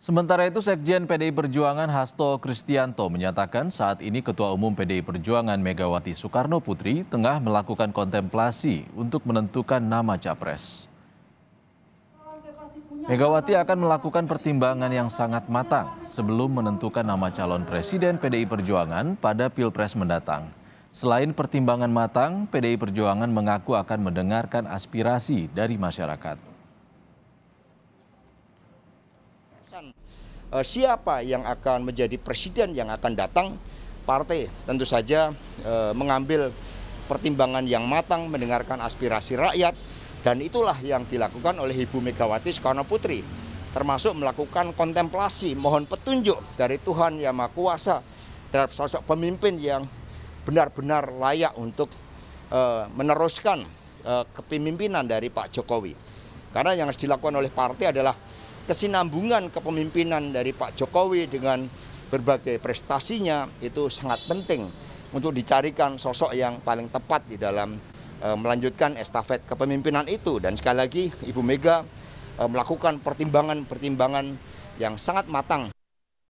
Sementara itu Sekjen PDI Perjuangan Hasto Kristianto menyatakan saat ini Ketua Umum PDI Perjuangan Megawati Soekarno Putri tengah melakukan kontemplasi untuk menentukan nama capres. Megawati akan melakukan pertimbangan yang sangat matang sebelum menentukan nama calon presiden PDI Perjuangan pada Pilpres mendatang. Selain pertimbangan matang, PDI Perjuangan mengaku akan mendengarkan aspirasi dari masyarakat. keputusan uh, siapa yang akan menjadi presiden yang akan datang, partai tentu saja uh, mengambil pertimbangan yang matang, mendengarkan aspirasi rakyat, dan itulah yang dilakukan oleh Ibu Megawati Soekarno Putri, termasuk melakukan kontemplasi, mohon petunjuk dari Tuhan Yang Maha Kuasa terhadap sosok pemimpin yang benar-benar layak untuk uh, meneruskan uh, kepemimpinan dari Pak Jokowi. Karena yang harus dilakukan oleh partai adalah kesinambungan kepemimpinan dari Pak Jokowi dengan berbagai prestasinya itu sangat penting untuk dicarikan sosok yang paling tepat di dalam e, melanjutkan estafet kepemimpinan itu dan sekali lagi Ibu Mega e, melakukan pertimbangan-pertimbangan yang sangat matang